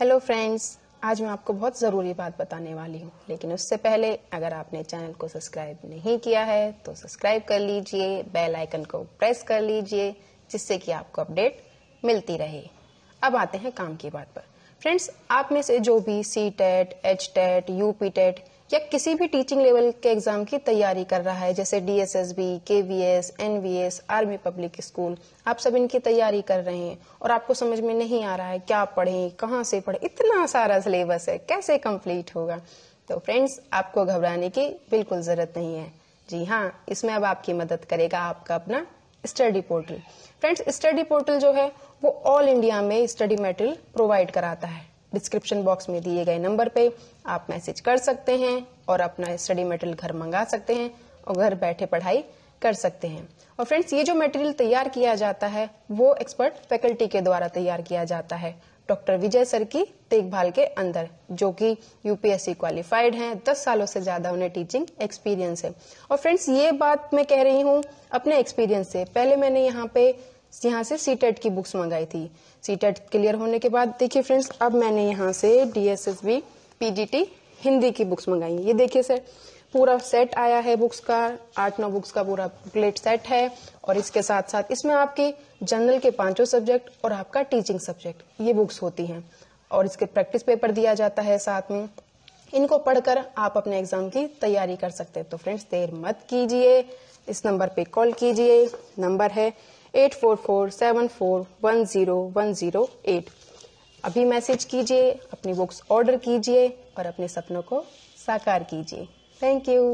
hello friends आज मैं आपको बहुत ज़रूरी बात बताने वाली हूँ लेकिन उससे पहले अगर आपने चैनल को सब्सक्राइब नहीं किया है तो सब्सक्राइब कर लीजिए बेल आइकन को प्रेस कर लीजिए जिससे कि आपको अपडेट मिलती रहे अब आते हैं काम की बात पर फ्रेंड्स आप में से जो भी C TET H TET U P TET या किसी भी टीचिंग लेवल के एग्जाम की तैयारी कर रहा है जैसे D S S B K V S N V S army public school आप सब इनकी तैयारी कर रहे हैं और आपको समझ में नहीं आ रहा है क्या पढ़ें कहाँ से पढ़े इतना सारा सिलेबस है कैसे कंप्लीट होगा तो फ्रेंड्स आपको घबराने की बिल्कुल ज़रूरत नहीं है जी हाँ इसमें अब आपकी मदद करेगा आपका अपना study portal friends study portal जो है वो ऑल इंडिया में स्टडी मटेरियल प्रोवाइड कराता है डिस्क्रिप्शन बॉक्स में दिए गए नंबर पे आप मैसेज कर सकते हैं और अपना स्टडी मटेरियल घर मंगा सकते हैं और घर बैठे पढ़ाई कर सकते हैं और फ्रेंड्स ये जो मटेरियल तैयार किया जाता है वो एक्सपर्ट फैकल्टी के द्वारा तैयार किया जाता है डॉक्टर विजय सर की देखभाल के अंदर जो कि यूपीएससी क्वालिफाइड हैं दस सालों से ज़्यादा उन्हें टीचिंग एक्सपीरियंस है और फ्रेंड्स ये बात मैं कह रही हूँ अपने एक्सपीरियंस से पहले मैंने यहाँ पे यहाँ से सी टेट e की बुक्स मंगाई थी सी टेट क्लियर होने के बाद देखिए फ्रेंड्स अब मैंने यहाँ से D S S B P G T Hindi की बुक्स मंगाई ये देखिए सर पूरा सेट आया है बुक्स का आठ नौ बुक्स का पूरा प्लेट सेट है और इसके साथ साथ इसमें आपके जनरल के पांचों सब्जेक्ट और आपका टीचिंग सब्जेक्ट ये बुक्स होती हैं और इसके प्रैक्टिस पेपर दिया जाता है साथ में इनको पढ़कर आप अपने एग्जाम की तैयारी कर सकते हैं तो फ्रेंड्स देर मत कीजिए इस नंबर पे कॉल कीजिए नंबर है eight four four seven four one zero one zero eight अभी मैसेज कीजिए अपनी बुक्स ऑर्डर कीजिए और अपने सपनों को साकार कीजिए थैंक यू